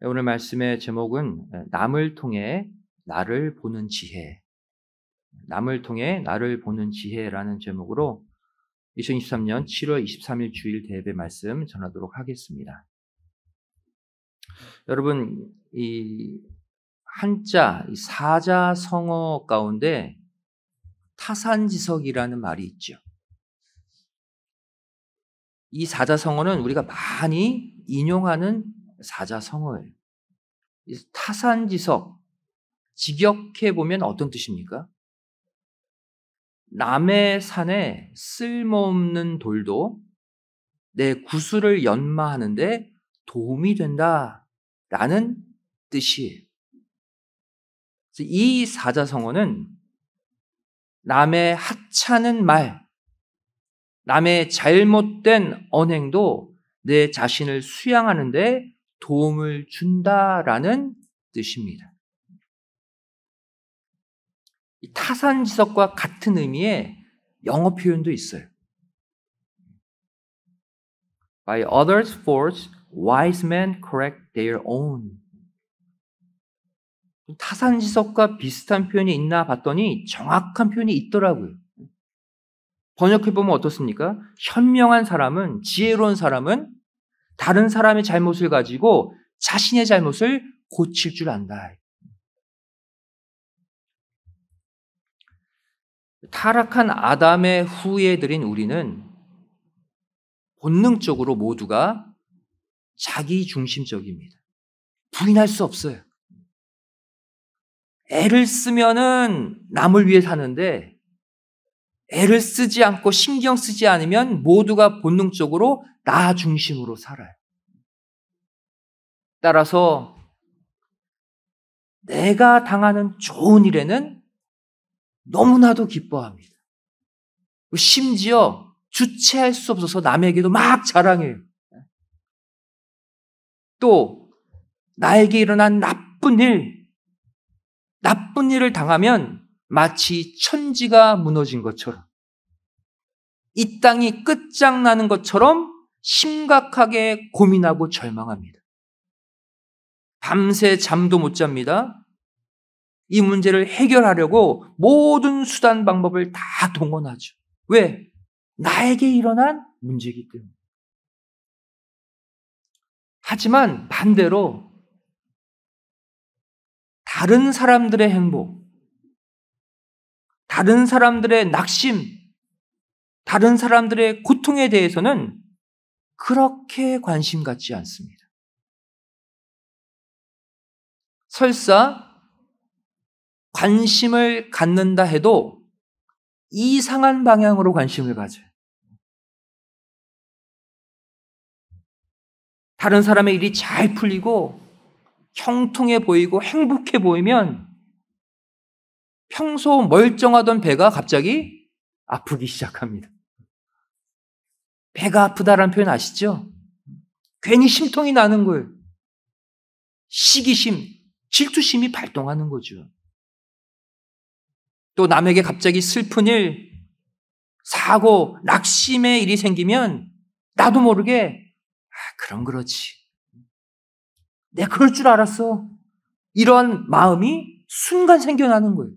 오늘 말씀의 제목은 남을 통해 나를 보는 지혜. 남을 통해 나를 보는 지혜라는 제목으로 2023년 7월 23일 주일 대회 말씀 전하도록 하겠습니다. 여러분, 이 한자, 이 사자 성어 가운데 타산지석이라는 말이 있죠. 이 사자성어는 우리가 많이 인용하는 사자성을 타산지석 직역해 보면 어떤 뜻입니까? 남의 산에 쓸모없는 돌도 내 구슬을 연마하는데 도움이 된다. 라는 뜻이. 에요이 사자성어는 남의 하찮은 말, 남의 잘못된 언행도 내 자신을 수양하는데 도움을 준다라는 뜻입니다. 타산지석과 같은 의미의 영어 표현도 있어요. By others' f a u l t wise men correct their own. 타산지석과 비슷한 표현이 있나 봤더니 정확한 표현이 있더라고요. 번역해보면 어떻습니까? 현명한 사람은, 지혜로운 사람은 다른 사람의 잘못을 가지고 자신의 잘못을 고칠 줄 안다. 타락한 아담의 후예들인 우리는 본능적으로 모두가 자기 중심적입니다. 부인할 수 없어요. 애를 쓰면은 남을 위해 사는데 애를 쓰지 않고 신경 쓰지 않으면 모두가 본능적으로 나 중심으로 살아요. 따라서 내가 당하는 좋은 일에는 너무나도 기뻐합니다. 심지어 주체할 수 없어서 남에게도 막 자랑해요. 또 나에게 일어난 나쁜 일, 나쁜 일을 당하면 마치 천지가 무너진 것처럼 이 땅이 끝장나는 것처럼 심각하게 고민하고 절망합니다. 밤새 잠도 못 잡니다. 이 문제를 해결하려고 모든 수단 방법을 다 동원하죠. 왜? 나에게 일어난 문제이기 때문에. 하지만 반대로 다른 사람들의 행복, 다른 사람들의 낙심, 다른 사람들의 고통에 대해서는 그렇게 관심 갖지 않습니다. 설사 관심을 갖는다 해도 이상한 방향으로 관심을 가져요. 다른 사람의 일이 잘 풀리고 형통해 보이고 행복해 보이면 평소 멀쩡하던 배가 갑자기 아프기 시작합니다. 배가 아프다라는 표현 아시죠? 괜히 심통이 나는 거예요. 시기심, 질투심이 발동하는 거죠. 또 남에게 갑자기 슬픈 일, 사고, 낙심의 일이 생기면 나도 모르게 아, 그럼 그렇지. 내가 그럴 줄 알았어. 이런 마음이 순간 생겨나는 거예요.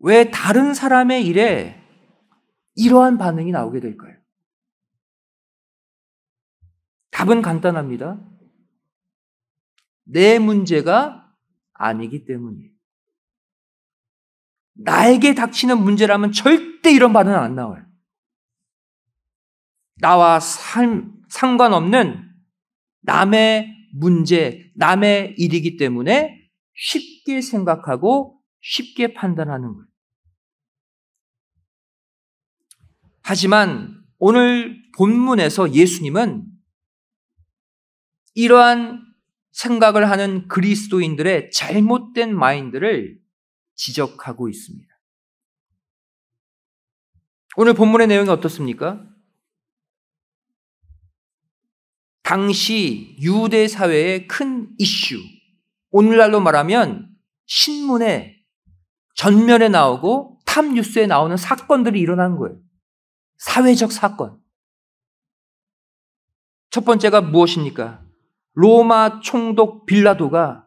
왜 다른 사람의 일에 이러한 반응이 나오게 될까요? 답은 간단합니다. 내 문제가 아니기 때문이에요. 나에게 닥치는 문제라면 절대 이런 반응은 안 나와요. 나와 삶, 상관없는 남의 문제, 남의 일이기 때문에 쉽게 생각하고 쉽게 판단하는 거예요. 하지만 오늘 본문에서 예수님은 이러한 생각을 하는 그리스도인들의 잘못된 마인드를 지적하고 있습니다. 오늘 본문의 내용이 어떻습니까? 당시 유대 사회의 큰 이슈, 오늘날로 말하면 신문에 전면에 나오고 탑뉴스에 나오는 사건들이 일어난 거예요. 사회적 사건. 첫 번째가 무엇입니까? 로마 총독 빌라도가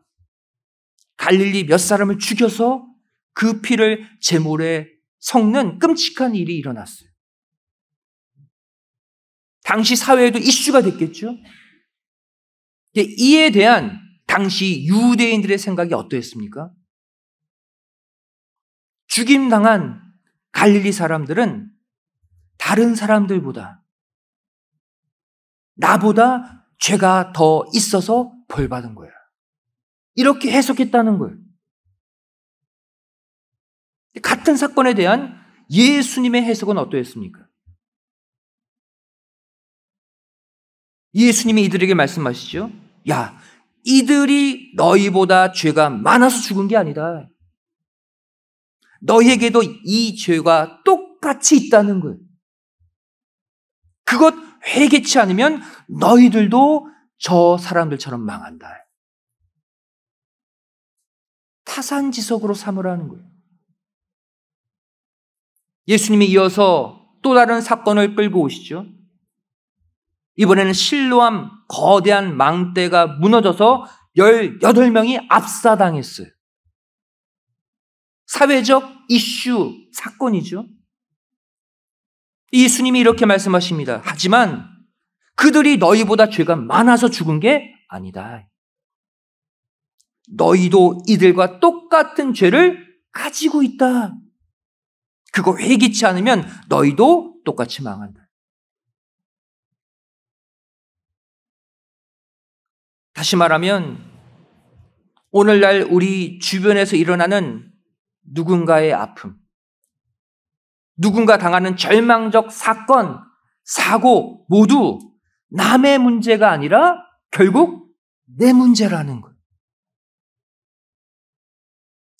갈릴리 몇 사람을 죽여서 그 피를 제물에 섞는 끔찍한 일이 일어났어요. 당시 사회에도 이슈가 됐겠죠? 이에 대한 당시 유대인들의 생각이 어떠했습니까? 죽임당한 갈릴리 사람들은 다른 사람들보다 나보다 죄가 더 있어서 벌 받은 거야 이렇게 해석했다는 거예요. 같은 사건에 대한 예수님의 해석은 어떠했습니까? 예수님이 이들에게 말씀하시죠. 야, 이들이 너희보다 죄가 많아서 죽은 게 아니다. 너희에게도 이 죄가 똑같이 있다는 거예요. 그것 회개치 않으면 너희들도 저 사람들처럼 망한다. 타상지석으로 삼으라는 거예요. 예수님이 이어서 또 다른 사건을 끌고 오시죠. 이번에는 실로암 거대한 망대가 무너져서 18명이 압사당했어요. 사회적 이슈 사건이죠. 이수님이 이렇게 말씀하십니다. 하지만 그들이 너희보다 죄가 많아서 죽은 게 아니다. 너희도 이들과 똑같은 죄를 가지고 있다. 그거 회개치 않으면 너희도 똑같이 망한다. 다시 말하면 오늘날 우리 주변에서 일어나는 누군가의 아픔, 누군가 당하는 절망적 사건, 사고 모두 남의 문제가 아니라 결국 내 문제라는 거예요.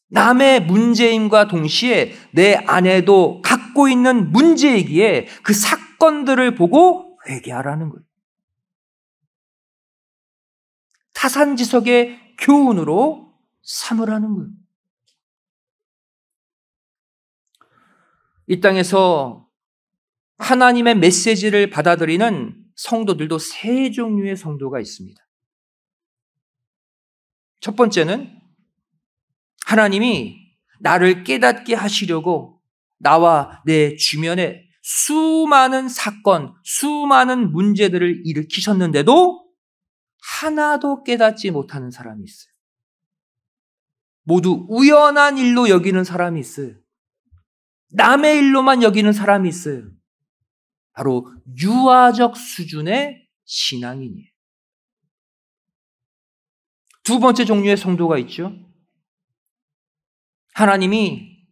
남의 문제임과 동시에 내안에도 갖고 있는 문제이기에 그 사건들을 보고 회개하라는 거예요. 타산지석의 교훈으로 삼으라는 거예요. 이 땅에서 하나님의 메시지를 받아들이는 성도들도 세 종류의 성도가 있습니다. 첫 번째는 하나님이 나를 깨닫게 하시려고 나와 내 주변에 수많은 사건, 수많은 문제들을 일으키셨는데도 하나도 깨닫지 못하는 사람이 있어요. 모두 우연한 일로 여기는 사람이 있어요. 남의 일로만 여기는 사람이 있어요. 바로 유아적 수준의 신앙인이에요. 두 번째 종류의 성도가 있죠. 하나님이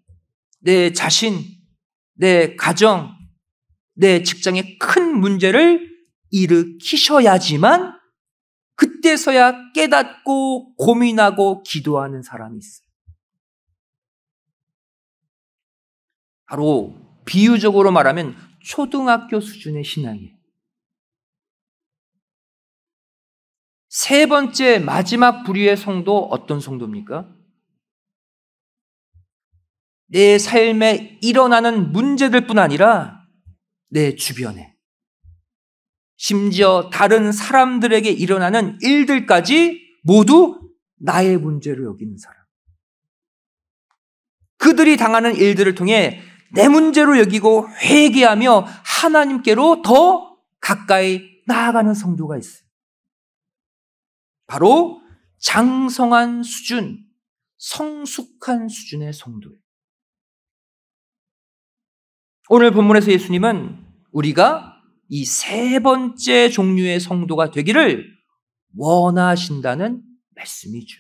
내 자신, 내 가정, 내 직장에 큰 문제를 일으키셔야지만 그때서야 깨닫고 고민하고 기도하는 사람이 있어요. 바로 비유적으로 말하면 초등학교 수준의 신앙이에요. 세 번째 마지막 부류의 성도 어떤 성도입니까? 내 삶에 일어나는 문제들 뿐 아니라 내 주변에 심지어 다른 사람들에게 일어나는 일들까지 모두 나의 문제로 여기는 사람. 그들이 당하는 일들을 통해 내 문제로 여기고 회개하며 하나님께로 더 가까이 나아가는 성도가 있어요. 바로 장성한 수준, 성숙한 수준의 성도예요. 오늘 본문에서 예수님은 우리가 이 세 번째 종류의 성도가 되기를 원하신다는 말씀이죠.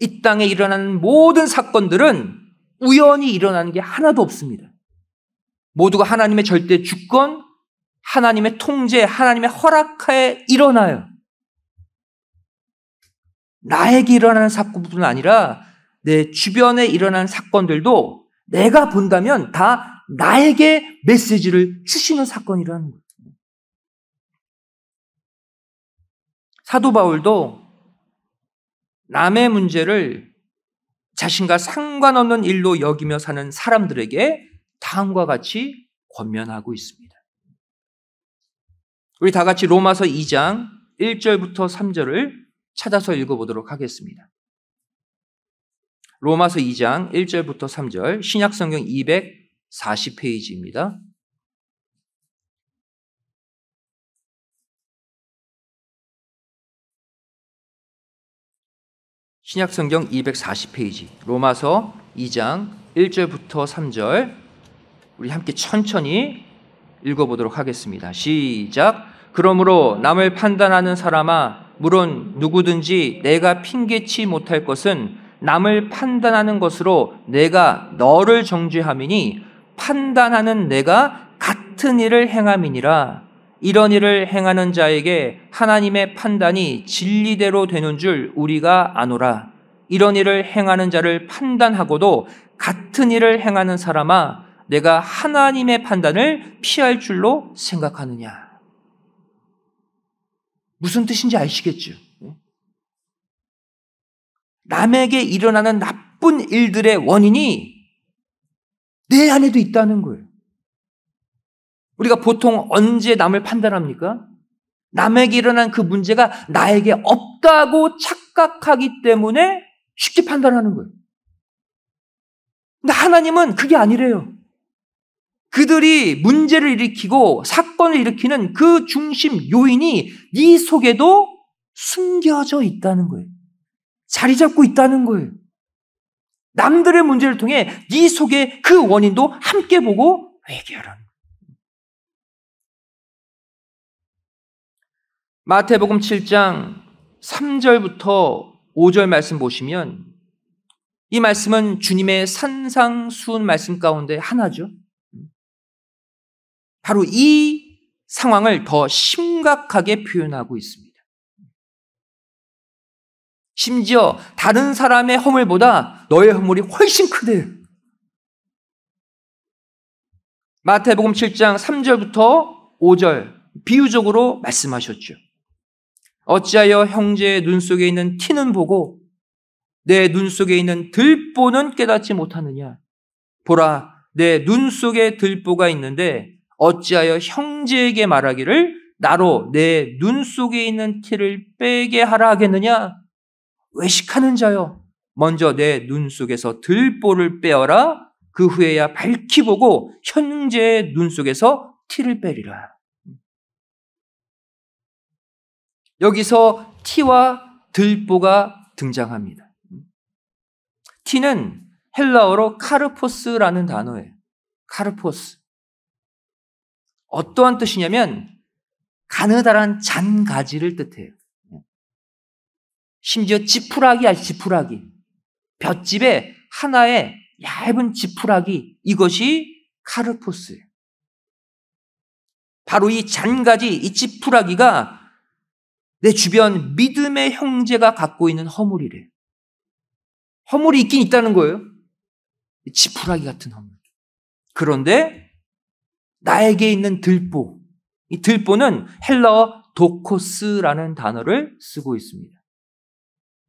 이 땅에 일어나 모든 사건들은 우연히 일어나는 게 하나도 없습니다. 모두가 하나님의 절대 주권, 하나님의 통제, 하나님의 허락하에 일어나요. 나에게 일어나는 사건뿐 아니라 내 주변에 일어나는 사건들도 내가 본다면 다 나에게 메시지를 주시는 사건이라는 거예요. 사도 바울도 남의 문제를 자신과 상관없는 일로 여기며 사는 사람들에게 다음과 같이 권면하고 있습니다. 우리 다 같이 로마서 2장 1절부터 3절을 찾아서 읽어보도록 하겠습니다. 로마서 2장 1절부터 3절 신약성경 240페이지입니다. 신약성경 240페이지 로마서 2장 1절부터 3절 우리 함께 천천히 읽어보도록 하겠습니다. 시작. 그러므로 남을 판단하는 사람아 물론 누구든지 내가 핑계치 못할 것은 남을 판단하는 것으로 내가 너를 정죄함이니 판단하는 내가 같은 일을 행함이니라. 이런 일을 행하는 자에게 하나님의 판단이 진리대로 되는 줄 우리가 아노라. 이런 일을 행하는 자를 판단하고도 같은 일을 행하는 사람아 내가 하나님의 판단을 피할 줄로 생각하느냐. 무슨 뜻인지 아시겠죠? 남에게 일어나는 나쁜 일들의 원인이 내 안에도 있다는 거예요. 우리가 보통 언제 남을 판단합니까? 남에게 일어난 그 문제가 나에게 없다고 착각하기 때문에 쉽게 판단하는 거예요. 근데 하나님은 그게 아니래요. 그들이 문제를 일으키고 사건을 일으키는 그 중심 요인이 네 속에도 숨겨져 있다는 거예요. 자리 잡고 있다는 거예요. 남들의 문제를 통해 네 속에 그 원인도 함께 보고 해결하는 마태복음 7장 3절부터 5절 말씀 보시면 이 말씀은 주님의 산상수훈 말씀 가운데 하나죠. 바로 이 상황을 더 심각하게 표현하고 있습니다. 심지어 다른 사람의 허물보다 너의 허물이 훨씬 크대. 마태복음 7장 3절부터 5절 비유적으로 말씀하셨죠. 어찌하여 형제의 눈 속에 있는 티는 보고 내 눈 속에 있는 들보는 깨닫지 못하느냐? 보라, 내 눈 속에 들보가 있는데 어찌하여 형제에게 말하기를 나로 내 눈 속에 있는 티를 빼게 하라 하겠느냐? 외식하는 자여, 먼저 내 눈 속에서 들보를 빼어라. 그 후에야 밝히 보고 현재의 눈 속에서 티를 빼리라. 여기서 티와 들보가 등장합니다. 티는 헬라어로 카르포스라는 단어예요. 카르포스. 어떠한 뜻이냐면 가느다란 잔가지를 뜻해요. 심지어 지푸라기야 지푸라기. 볏집에 하나의 얇은 지푸라기 이것이 카르포스예요. 바로 이 잔가지 이 지푸라기가 내 주변 믿음의 형제가 갖고 있는 허물이래. 허물이 있긴 있다는 거예요. 지푸라기 같은 허물. 그런데 나에게 있는 들보. 이 들보는 헬러 도코스라는 단어를 쓰고 있습니다.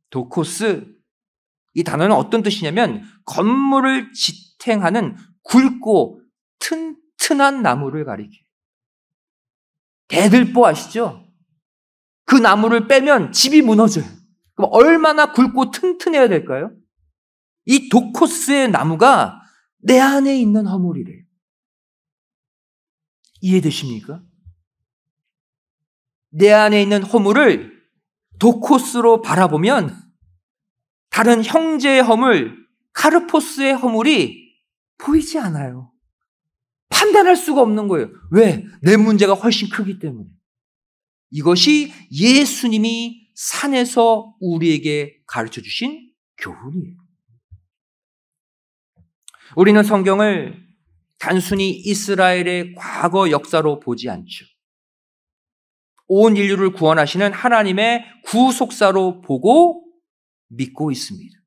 도코스. 이 단어는 어떤 뜻이냐면 건물을 지탱하는 굵고 튼튼한 나무를 가리켜요. 대들보 아시죠? 그 나무를 빼면 집이 무너져요. 그럼 얼마나 굵고 튼튼해야 될까요? 이 도코스의 나무가 내 안에 있는 허물이래요. 이해되십니까? 내 안에 있는 허물을 도코스로 바라보면 다른 형제의 허물, 카르포스의 허물이 보이지 않아요. 판단할 수가 없는 거예요. 왜? 내 문제가 훨씬 크기 때문에. 이것이 예수님이 산에서 우리에게 가르쳐 주신 교훈이에요. 우리는 성경을 단순히 이스라엘의 과거 역사로 보지 않죠. 온 인류를 구원하시는 하나님의 구속사로 보고 믿고 있습니다.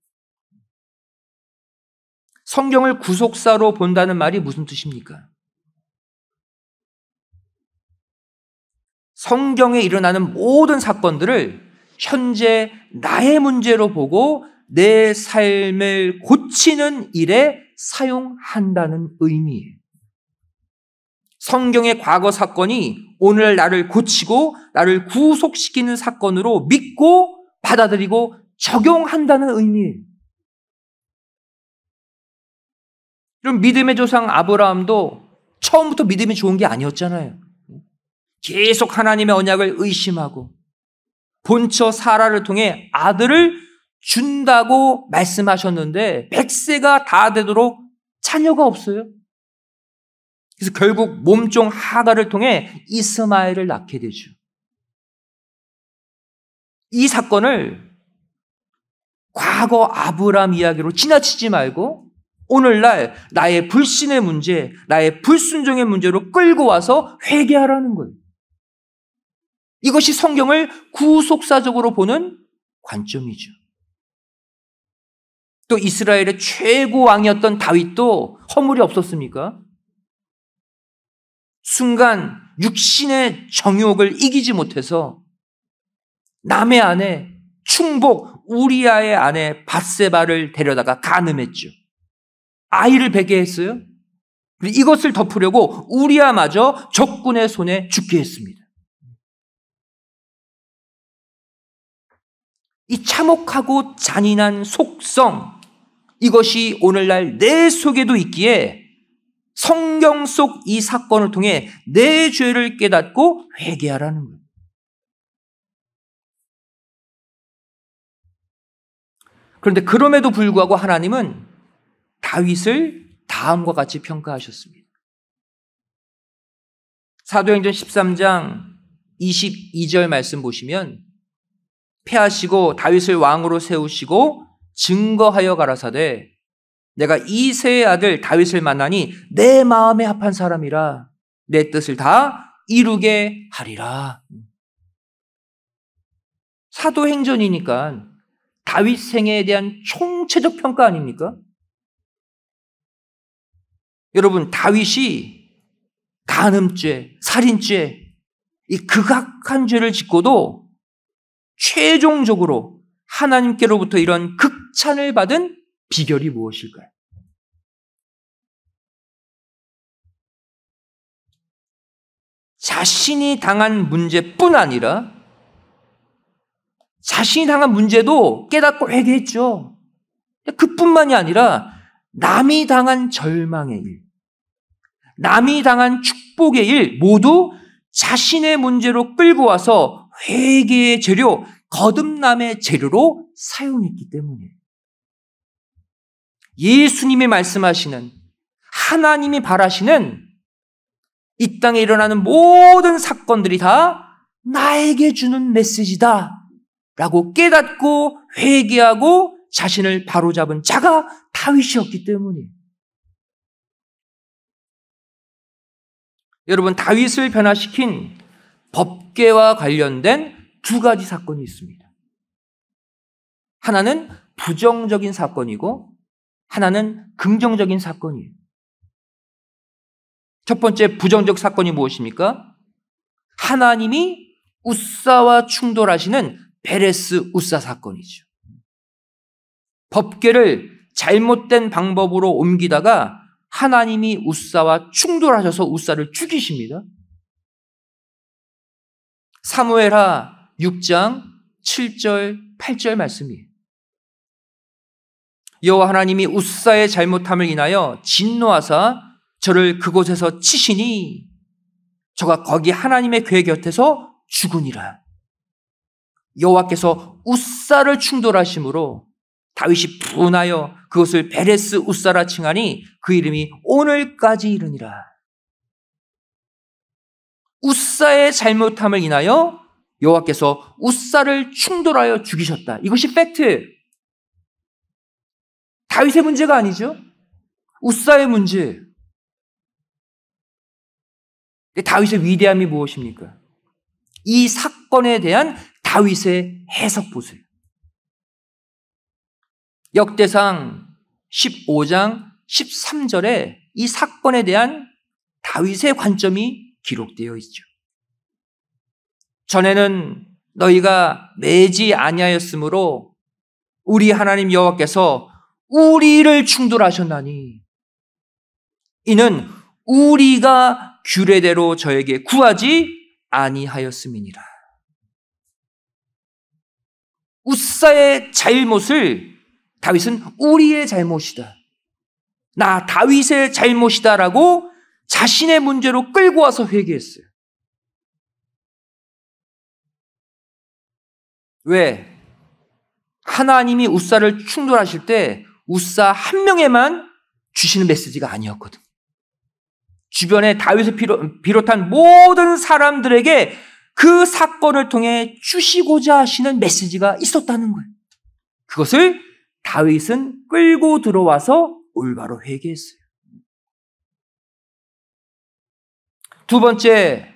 성경을 구속사로 본다는 말이 무슨 뜻입니까? 성경에 일어나는 모든 사건들을 현재 나의 문제로 보고 내 삶을 고치는 일에 사용한다는 의미예요. 성경의 과거 사건이 오늘 나를 고치고 나를 구속시키는 사건으로 믿고 받아들이고 적용한다는 의미예요. 이런 믿음의 조상 아브라함도 처음부터 믿음이 좋은 게 아니었잖아요. 계속 하나님의 언약을 의심하고 본처 사라를 통해 아들을 준다고 말씀하셨는데 100세가 다 되도록 자녀가 없어요. 그래서 결국 몸종 하가를 통해 이스마엘을 낳게 되죠. 이 사건을 과거 아브람 이야기로 지나치지 말고 오늘날 나의 불신의 문제, 나의 불순종의 문제로 끌고 와서 회개하라는 거예요. 이것이 성경을 구속사적으로 보는 관점이죠. 또 이스라엘의 최고 왕이었던 다윗도 허물이 없었습니까? 순간 육신의 정욕을 이기지 못해서 남의 아내 충복 우리아의 아내 바세바를 데려다가 가늠했죠. 아이를 베게했어요 이것을 덮으려고 우리아마저 적군의 손에 죽게 했습니다. 이 참혹하고 잔인한 속성, 이것이 오늘날 내 속에도 있기에 성경 속 이 사건을 통해 내 죄를 깨닫고 회개하라는 거예요. 그런데 그럼에도 불구하고 하나님은 다윗을 다음과 같이 평가하셨습니다. 사도행전 13장 22절 말씀 보시면 패하시고 다윗을 왕으로 세우시고 증거하여 가라사대 내가 이세의 아들 다윗을 만나니 내 마음에 합한 사람이라 내 뜻을 다 이루게 하리라. 사도행전이니까 다윗 생에 대한 총체적 평가 아닙니까? 여러분 다윗이 간음죄, 살인죄, 이 극악한 죄를 짓고도 최종적으로 하나님께로부터 이런 극찬을 받은 비결이 무엇일까요? 자신이 당한 문제뿐 아니라 자신이 당한 문제도 깨닫고 회개했죠. 그뿐만이 아니라 남이 당한 절망의 일, 남이 당한 축복의 일 모두 자신의 문제로 끌고 와서 회개의 재료, 거듭남의 재료로 사용했기 때문에 예수님이 말씀하시는 하나님이 바라시는 이 땅에 일어나는 모든 사건들이 다 나에게 주는 메시지다. 라고 깨닫고 회개하고 자신을 바로잡은 자가 다윗이었기 때문에. 여러분, 다윗을 변화시킨 법계와 관련된 두 가지 사건이 있습니다. 하나는 부정적인 사건이고 하나는 긍정적인 사건이에요. 첫 번째 부정적 사건이 무엇입니까? 하나님이 우사와 충돌하시는 베레스 우사 사건이죠. 법계를 잘못된 방법으로 옮기다가 하나님이 우사와 충돌하셔서 우사를 죽이십니다. 사무엘하 6장 7절 8절 말씀이에요. 여호와 하나님이 우사의 잘못함을 인하여 진노하사 저를 그곳에서 치시니 저가 거기 하나님의 궤 곁에서 죽으니라. 여호와께서 우사를 충돌하심으로 다윗이 분하여 그것을 베레스 우사라 칭하니 그 이름이 오늘까지 이르니라. 우사의 잘못함을 인하여 여호와께서 우사를 충돌하여 죽이셨다. 이것이 팩트. 다윗의 문제가 아니죠. 우사의 문제. 다윗의 위대함이 무엇입니까? 이 사건에 대한 다윗의 해석 보세요. 역대상 15장 13절에 이 사건에 대한 다윗의 관점이 기록되어 있죠. 전에는 너희가 매지 아니하였으므로 우리 하나님 여호와께서 우리를 충돌하셨나니 이는 우리가 규례대로 저에게 구하지 아니하였음이니라. 우사의 잘못을 다윗은 우리의 잘못이다. 나 다윗의 잘못이다라고 자신의 문제로 끌고 와서 회개했어요. 왜? 하나님이 우사를 충돌하실 때 우사 한 명에만 주시는 메시지가 아니었거든. 주변에 다윗을 비롯한 모든 사람들에게 그 사건을 통해 주시고자 하시는 메시지가 있었다는 거예요. 그것을 다윗은 끌고 들어와서 올바로 회개했어요. 두 번째,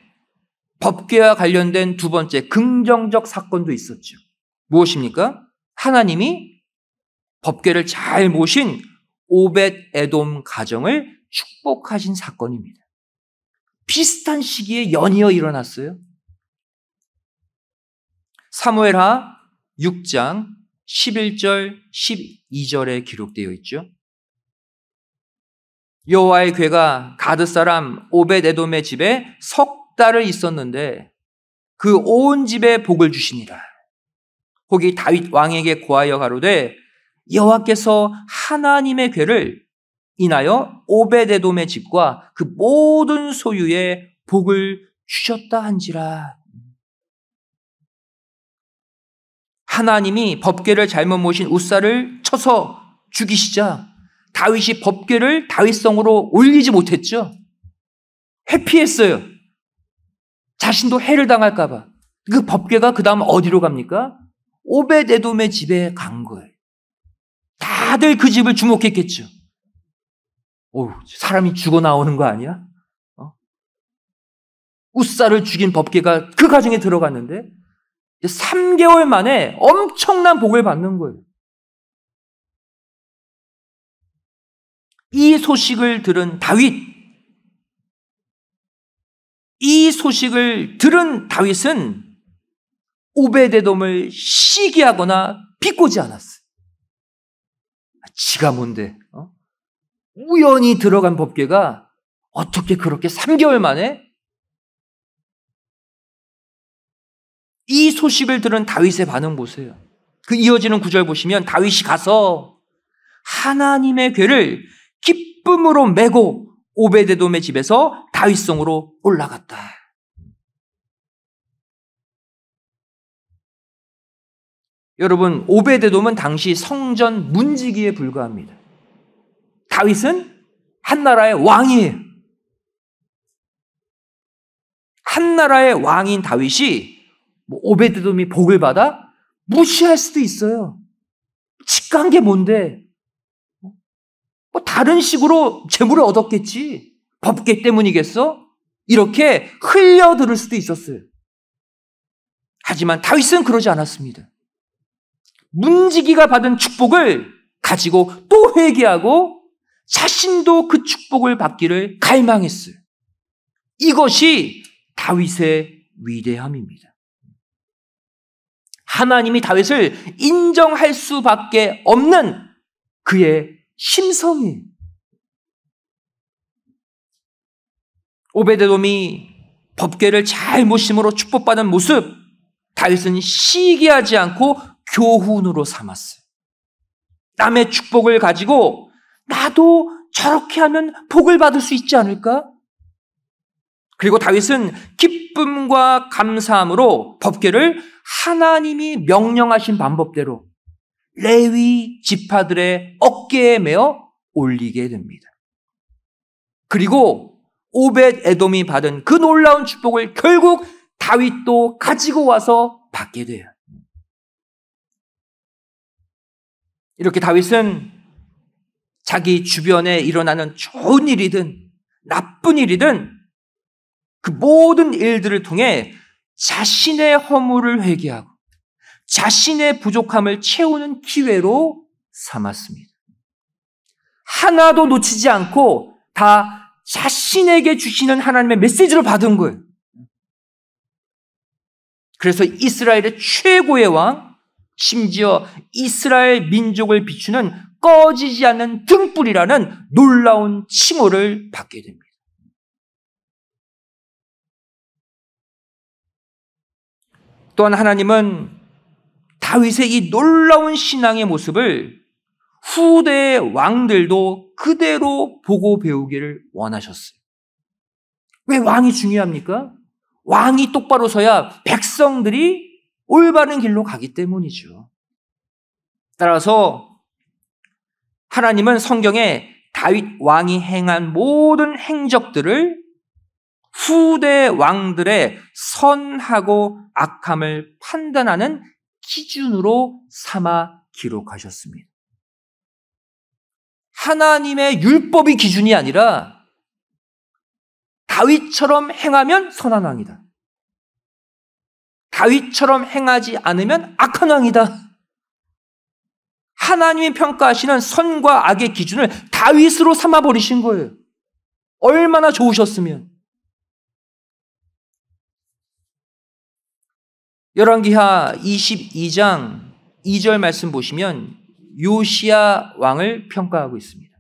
법계와 관련된 두 번째 긍정적 사건도 있었죠. 무엇입니까? 하나님이 법계를 잘 모신 오벳 에돔 가정을 축복하신 사건입니다. 비슷한 시기에 연이어 일어났어요. 사무엘하 6장 11절 12절에 기록되어 있죠. 여호와의 괴가 가드 사람 오베데돔의 집에 석 달을 있었는데 그 온 집에 복을 주시니라. 거기 다윗 왕에게 고하여 가로되 여호와께서 하나님의 괴를 인하여 오베데돔의 집과 그 모든 소유에 복을 주셨다 한지라. 하나님이 법궤를 잘못 모신 우사를 쳐서 죽이시자 다윗이 법궤를 다윗성으로 올리지 못했죠. 회피했어요. 자신도 해를 당할까봐. 그 법궤가 그 다음 어디로 갑니까? 오베데돔의 집에 간 거예요. 다들 그 집을 주목했겠죠. 오, 사람이 죽어 나오는 거 아니야? 어? 우사를 죽인 법계가 그 가정에 들어갔는데 3개월 만에 엄청난 복을 받는 거예요. 이 소식을 들은 다윗. 이 소식을 들은 다윗은 오베데돔을 시기하거나 비꼬지 않았어요. 아, 지가 뭔데? 어? 우연히 들어간 법계가 어떻게 그렇게 3개월 만에 이 소식을 들은 다윗의 반응 보세요. 그 이어지는 구절 보시면 다윗이 가서 하나님의 괴를 기쁨으로 메고 오베데돔의 집에서 다윗성으로 올라갔다. 여러분 오베데돔은 당시 성전 문지기에 불과합니다. 다윗은 한 나라의 왕이에요. 한 나라의 왕인 다윗이 뭐 오베데돔이 복을 받아 무시할 수도 있어요. 직관 계 뭔데 뭐 다른 식으로 재물을 얻었겠지. 법계 때문이겠어? 이렇게 흘려들을 수도 있었어요. 하지만 다윗은 그러지 않았습니다. 문지기가 받은 축복을 가지고 또 회개하고 자신도 그 축복을 받기를 갈망했어요. 이것이 다윗의 위대함입니다. 하나님이 다윗을 인정할 수밖에 없는 그의 심성이 오베데돔이 법궤를 잘 모심으로 축복받은 모습 다윗은 시기하지 않고 교훈으로 삼았어요. 남의 축복을 가지고 나도 저렇게 하면 복을 받을 수 있지 않을까? 그리고 다윗은 기쁨과 감사함으로 법궤를 하나님이 명령하신 방법대로 레위 지파들의 어깨에 메어 올리게 됩니다. 그리고 오벳 에돔이 받은 그 놀라운 축복을 결국 다윗도 가지고 와서 받게 돼요. 이렇게 다윗은 자기 주변에 일어나는 좋은 일이든 나쁜 일이든 그 모든 일들을 통해 자신의 허물을 회개하고 자신의 부족함을 채우는 기회로 삼았습니다. 하나도 놓치지 않고 다 자신에게 주시는 하나님의 메시지로 받은 거예요. 그래서 이스라엘의 최고의 왕, 심지어 이스라엘 민족을 비추는 꺼지지 않는 등불이라는 놀라운 칭호를 받게 됩니다. 또한 하나님은 다윗의 이 놀라운 신앙의 모습을 후대 왕들도 그대로 보고 배우기를 원하셨어요. 왜 왕이 중요합니까? 왕이 똑바로 서야 백성들이 올바른 길로 가기 때문이죠. 따라서 하나님은 성경에 다윗 왕이 행한 모든 행적들을 후대 왕들의 선하고 악함을 판단하는 기준으로 삼아 기록하셨습니다. 하나님의 율법이 기준이 아니라 다윗처럼 행하면 선한 왕이다. 다윗처럼 행하지 않으면 악한 왕이다. 하나님이 평가하시는 선과 악의 기준을 다윗으로 삼아버리신 거예요. 얼마나 좋으셨으면. 열왕기하 22장 2절 말씀 보시면 요시아 왕을 평가하고 있습니다.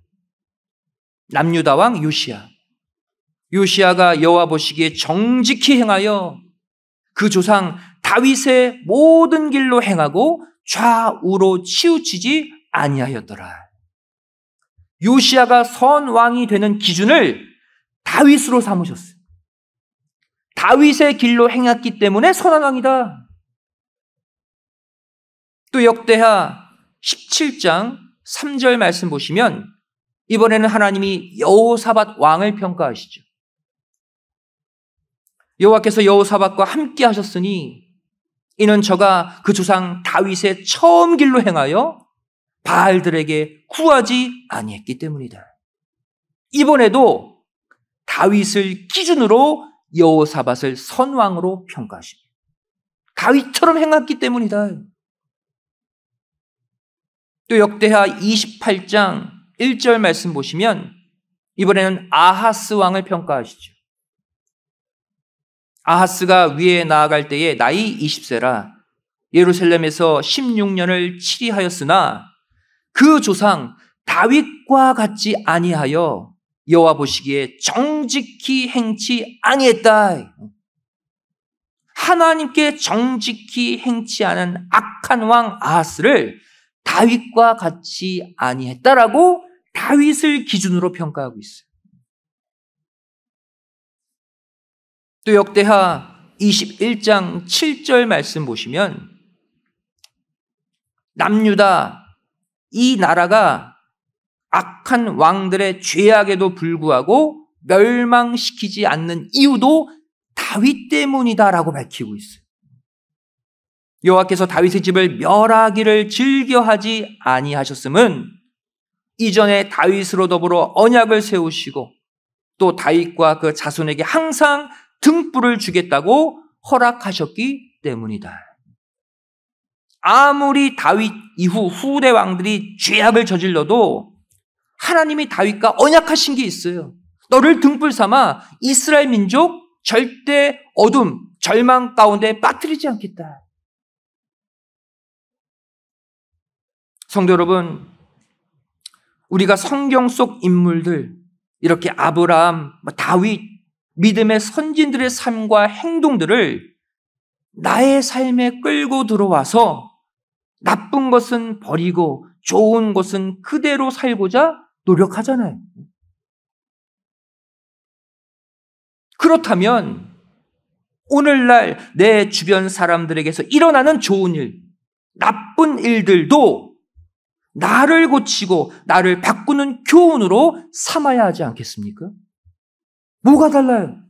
남유다 왕 요시야. 요시야가 여호와 보시기에 정직히 행하여 그 조상 다윗의 모든 길로 행하고 좌우로 치우치지 아니하였더라. 요시야가 선 왕이 되는 기준을 다윗으로 삼으셨어요. 다윗의 길로 행했기 때문에 선한 왕이다. 또 역대하 17장 3절 말씀 보시면 이번에는 하나님이 여호사밧 왕을 평가하시죠. 여호와께서 여호사밧과 함께 하셨으니 이는 저가 그 조상 다윗의 처음 길로 행하여 바알들에게 구하지 아니했기 때문이다. 이번에도 다윗을 기준으로 여호사밧을 선왕으로 평가하십니다. 다윗처럼 행했기 때문이다. 또 역대하 28장 1절 말씀 보시면 이번에는 아하스 왕을 평가하시죠. 아하스가 위에 나아갈 때에 나이 20세라 예루살렘에서 16년을 치리하였으나 그 조상 다윗과 같이 아니하여 여호와 보시기에 정직히 행치 아니했다. 하나님께 정직히 행치 않은 악한 왕 아하스를 다윗과 같이 아니했다라고 다윗을 기준으로 평가하고 있어요. 또 역대하 21장 7절 말씀 보시면 남유다 이 나라가 악한 왕들의 죄악에도 불구하고 멸망시키지 않는 이유도 다윗 때문이다라고 밝히고 있어요. 여호와께서 다윗의 집을 멸하기를 즐겨하지 아니하셨음은 이전에 다윗으로 더불어 언약을 세우시고 또 다윗과 그 자손에게 항상 등불을 주겠다고 허락하셨기 때문이다. 아무리 다윗 이후 후대 왕들이 죄악을 저질러도 하나님이 다윗과 언약하신 게 있어요. 너를 등불 삼아 이스라엘 민족 절대 어둠, 절망 가운데 빠뜨리지 않겠다. 성도 여러분, 우리가 성경 속 인물들, 이렇게 아브라함, 뭐 다윗, 믿음의 선진들의 삶과 행동들을 나의 삶에 끌고 들어와서 나쁜 것은 버리고 좋은 것은 그대로 살고자 노력하잖아요. 그렇다면 오늘날 내 주변 사람들에게서 일어나는 좋은 일, 나쁜 일들도 나를 고치고 나를 바꾸는 교훈으로 삼아야 하지 않겠습니까? 뭐가 달라요?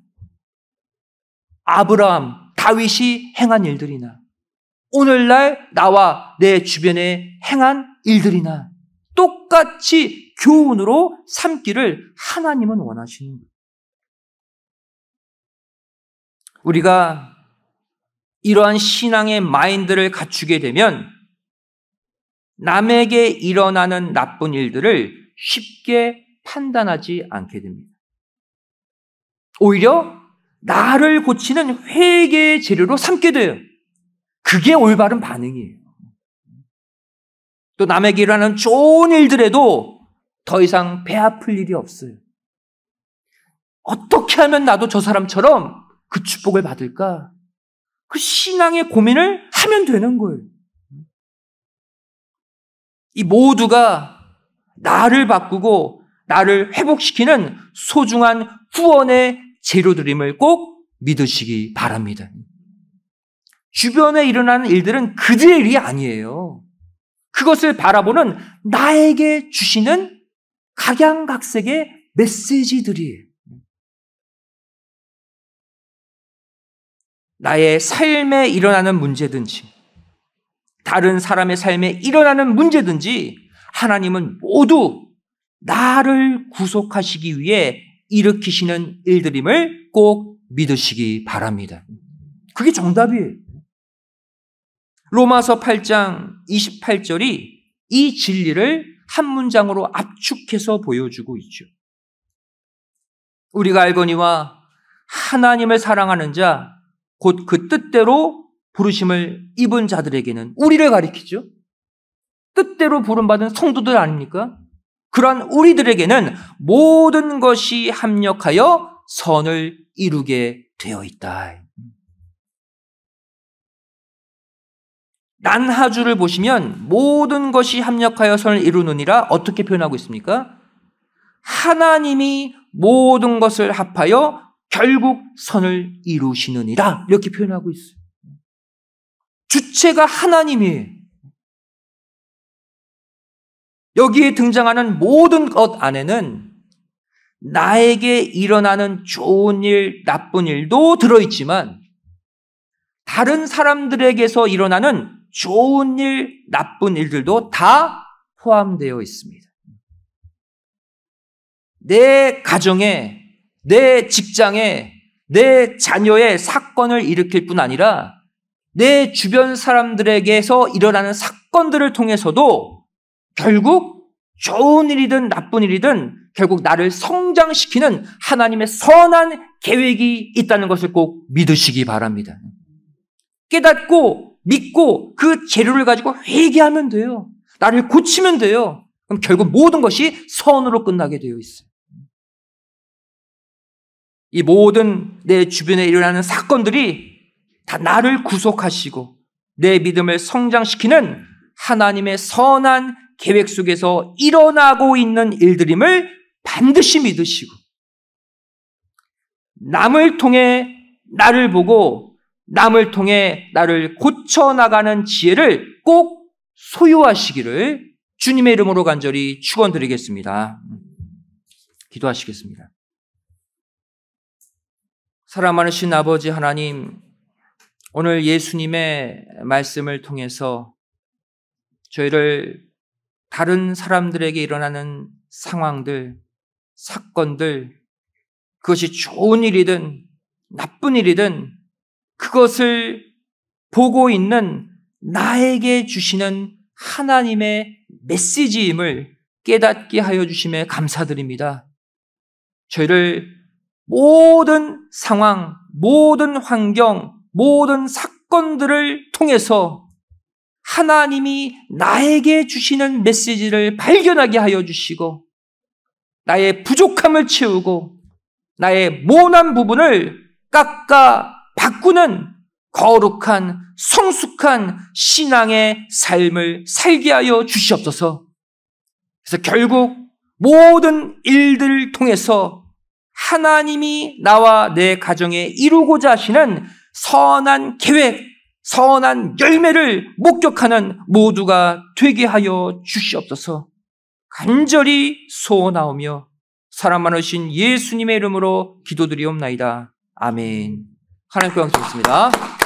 아브라함, 다윗이 행한 일들이나 오늘날 나와 내 주변에 행한 일들이나 똑같이 교훈으로 삼기를 하나님은 원하시는 거예요. 우리가 이러한 신앙의 마인드를 갖추게 되면 남에게 일어나는 나쁜 일들을 쉽게 판단하지 않게 됩니다. 오히려 나를 고치는 회개의 재료로 삼게 돼요. 그게 올바른 반응이에요. 또 남에게 일어나는 좋은 일들에도 더 이상 배 아플 일이 없어요. 어떻게 하면 나도 저 사람처럼 그 축복을 받을까? 그 신앙의 고민을 하면 되는 거예요. 이 모두가 나를 바꾸고 나를 회복시키는 소중한 후원의 재료들임을 꼭 믿으시기 바랍니다. 주변에 일어나는 일들은 그들의 일이 아니에요. 그것을 바라보는 나에게 주시는 각양각색의 메시지들이에요. 나의 삶에 일어나는 문제든지, 다른 사람의 삶에 일어나는 문제든지 하나님은 모두 나를 구속하시기 위해 일으키시는 일들임을 꼭 믿으시기 바랍니다. 그게 정답이에요. 로마서 8장 28절이 이 진리를 한 문장으로 압축해서 보여주고 있죠. 우리가 알거니와 하나님을 사랑하는 자, 곧 그 뜻대로 부르심을 입은 자들에게는 우리를 가리키죠. 뜻대로 부름받은 성도들 아닙니까? 그러한 우리들에게는 모든 것이 합력하여 선을 이루게 되어 있다. 난하주를 보시면 모든 것이 합력하여 선을 이루느니라 어떻게 표현하고 있습니까? 하나님이 모든 것을 합하여 결국 선을 이루시느니라 이렇게 표현하고 있어요. 주체가 하나님이에요. 여기에 등장하는 모든 것 안에는 나에게 일어나는 좋은 일, 나쁜 일도 들어있지만 다른 사람들에게서 일어나는 좋은 일, 나쁜 일들도 다 포함되어 있습니다. 내 가정에, 내 직장에, 내 자녀의 사건을 일으킬 뿐 아니라 내 주변 사람들에게서 일어나는 사건들을 통해서도 결국 좋은 일이든 나쁜 일이든 결국 나를 성장시키는 하나님의 선한 계획이 있다는 것을 꼭 믿으시기 바랍니다. 깨닫고 믿고 그 재료를 가지고 회개하면 돼요. 나를 고치면 돼요. 그럼 결국 모든 것이 선으로 끝나게 되어 있어요. 이 모든 내 주변에 일어나는 사건들이 다 나를 구속하시고 내 믿음을 성장시키는 하나님의 선한 계획 속에서 일어나고 있는 일들임을 반드시 믿으시고 남을 통해 나를 보고 남을 통해 나를 고쳐나가는 지혜를 꼭 소유하시기를 주님의 이름으로 간절히 축원드리겠습니다. 기도하시겠습니다. 사랑하는 신 아버지 하나님 오늘 예수님의 말씀을 통해서 저희를 다른 사람들에게 일어나는 상황들, 사건들, 그것이 좋은 일이든 나쁜 일이든 그것을 보고 있는 나에게 주시는 하나님의 메시지임을 깨닫게 하여 주심에 감사드립니다. 저희를 모든 상황, 모든 환경, 모든 사건들을 통해서 하나님이 나에게 주시는 메시지를 발견하게 하여 주시고 나의 부족함을 채우고 나의 모난 부분을 깎아 바꾸는 거룩한 성숙한 신앙의 삶을 살게 하여 주시옵소서. 그래서 결국 모든 일들을 통해서 하나님이 나와 내 가정에 이루고자 하시는 선한 계획, 선한 열매를 목격하는 모두가 되게 하여 주시옵소서. 간절히 소원하오며 사람 많으신 예수님의 이름으로 기도드리옵나이다. 아멘. 하나님 고맙습니다. 그